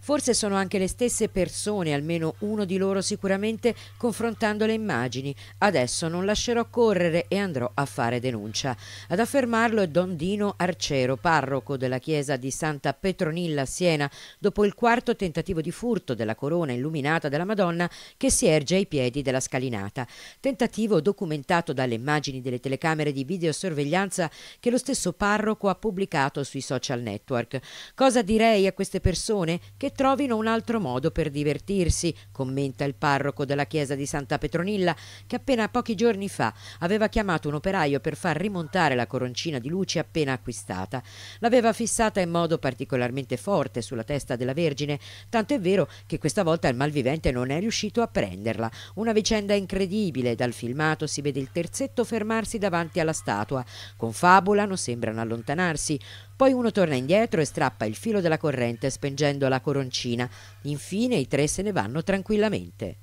Forse sono anche le stesse persone, almeno uno di loro sicuramente, confrontando le immagini. Adesso non lascerò correre e andrò a fare denuncia. Ad affermarlo è Don Dino Arcero, parroco della chiesa di Santa Petronilla a Siena, dopo il quarto tentativo di furto della corona illuminata della Madonna che si erge ai piedi della scalinata. Tentativo documentato dalle immagini delle telecamere di videosorveglianza che lo stesso parroco ha pubblicato sui social network. Cosa direi a queste persone? che trovino un altro modo per divertirsi, commenta il parroco della chiesa di Santa Petronilla, che appena pochi giorni fa aveva chiamato un operaio per far rimontare la coroncina di luce appena acquistata. L'aveva fissata in modo particolarmente forte sulla testa della Vergine, tanto è vero che questa volta il malvivente non è riuscito a prenderla. Una vicenda incredibile, dal filmato si vede il terzetto fermarsi davanti alla statua. Con fabula non sembrano allontanarsi. Poi uno torna indietro e strappa il filo della corrente spengendo la coroncina. Infine i tre se ne vanno tranquillamente.